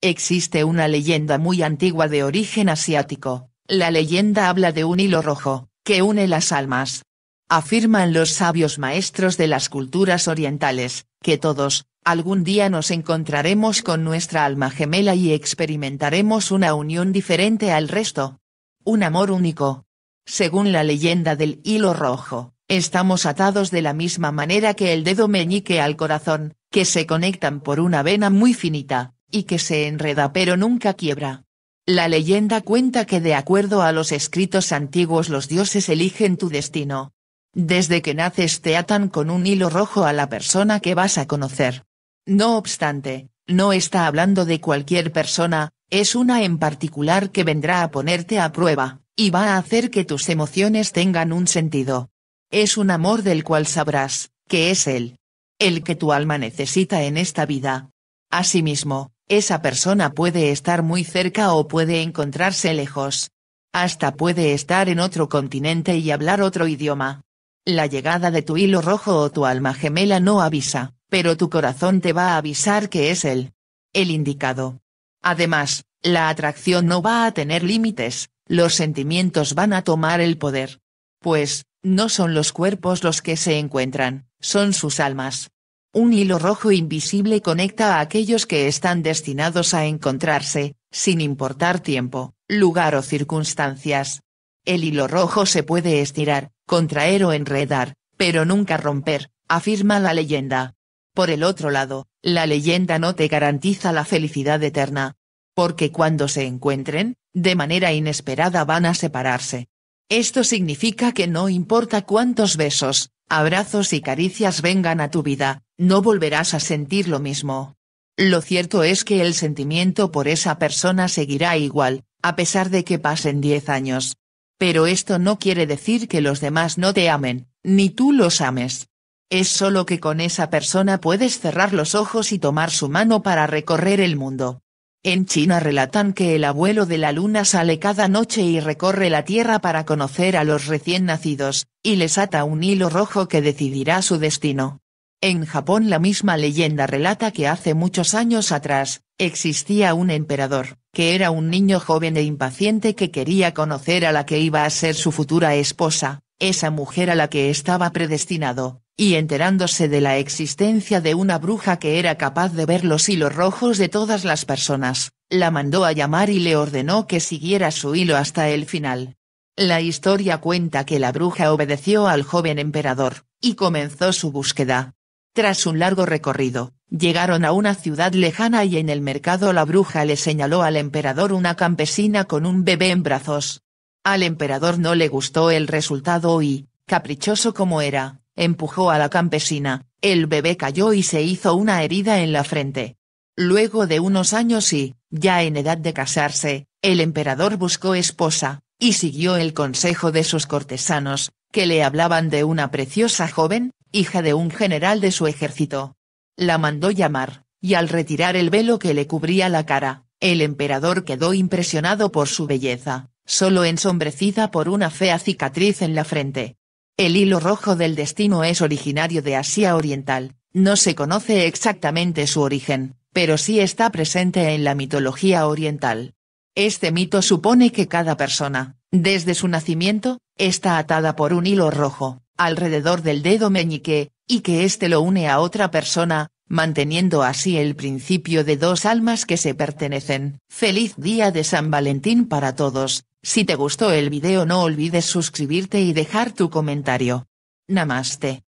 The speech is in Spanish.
Existe una leyenda muy antigua de origen asiático, la leyenda habla de un hilo rojo, que une las almas. Afirman los sabios maestros de las culturas orientales, que todos, algún día nos encontraremos con nuestra alma gemela y experimentaremos una unión diferente al resto. Un amor único. Según la leyenda del hilo rojo, estamos atados de la misma manera que el dedo meñique al corazón, que se conectan por una vena muy finita y que se enreda pero nunca quiebra. La leyenda cuenta que de acuerdo a los escritos antiguos los dioses eligen tu destino. Desde que naces te atan con un hilo rojo a la persona que vas a conocer. No obstante, no está hablando de cualquier persona, es una en particular que vendrá a ponerte a prueba, y va a hacer que tus emociones tengan un sentido. Es un amor del cual sabrás, que es él. El que tu alma necesita en esta vida. Asimismo, esa persona puede estar muy cerca o puede encontrarse lejos. Hasta puede estar en otro continente y hablar otro idioma. La llegada de tu hilo rojo o tu alma gemela no avisa, pero tu corazón te va a avisar que es él. El indicado. Además, la atracción no va a tener límites, los sentimientos van a tomar el poder. Pues, no son los cuerpos los que se encuentran, son sus almas. Un hilo rojo invisible conecta a aquellos que están destinados a encontrarse, sin importar tiempo, lugar o circunstancias. El hilo rojo se puede estirar, contraer o enredar, pero nunca romper, afirma la leyenda. Por el otro lado, la leyenda no te garantiza la felicidad eterna. Porque cuando se encuentren, de manera inesperada van a separarse. Esto significa que no importa cuántos besos, abrazos y caricias vengan a tu vida, no volverás a sentir lo mismo. Lo cierto es que el sentimiento por esa persona seguirá igual, a pesar de que pasen 10 años. Pero esto no quiere decir que los demás no te amen, ni tú los ames. Es solo que con esa persona puedes cerrar los ojos y tomar su mano para recorrer el mundo. En China relatan que el abuelo de la luna sale cada noche y recorre la tierra para conocer a los recién nacidos, y les ata un hilo rojo que decidirá su destino. En Japón la misma leyenda relata que hace muchos años atrás, existía un emperador, que era un niño joven e impaciente que quería conocer a la que iba a ser su futura esposa, esa mujer a la que estaba predestinado, y enterándose de la existencia de una bruja que era capaz de ver los hilos rojos de todas las personas, la mandó a llamar y le ordenó que siguiera su hilo hasta el final. La historia cuenta que la bruja obedeció al joven emperador, y comenzó su búsqueda, tras un largo recorrido, llegaron a una ciudad lejana y en el mercado la bruja le señaló al emperador una campesina con un bebé en brazos. Al emperador no le gustó el resultado y, caprichoso como era, empujó a la campesina, el bebé cayó y se hizo una herida en la frente. Luego de unos años y, ya en edad de casarse, el emperador buscó esposa, y siguió el consejo de sus cortesanos, que le hablaban de una preciosa joven, hija de un general de su ejército. La mandó llamar, y al retirar el velo que le cubría la cara, el emperador quedó impresionado por su belleza, solo ensombrecida por una fea cicatriz en la frente. El hilo rojo del destino es originario de Asia Oriental, no se conoce exactamente su origen, pero sí está presente en la mitología oriental. Este mito supone que cada persona, desde su nacimiento, está atada por un hilo rojo, alrededor del dedo meñique, y que éste lo une a otra persona, manteniendo así el principio de dos almas que se pertenecen. Feliz día de San Valentín para todos, si te gustó el video no olvides suscribirte y dejar tu comentario. Namaste.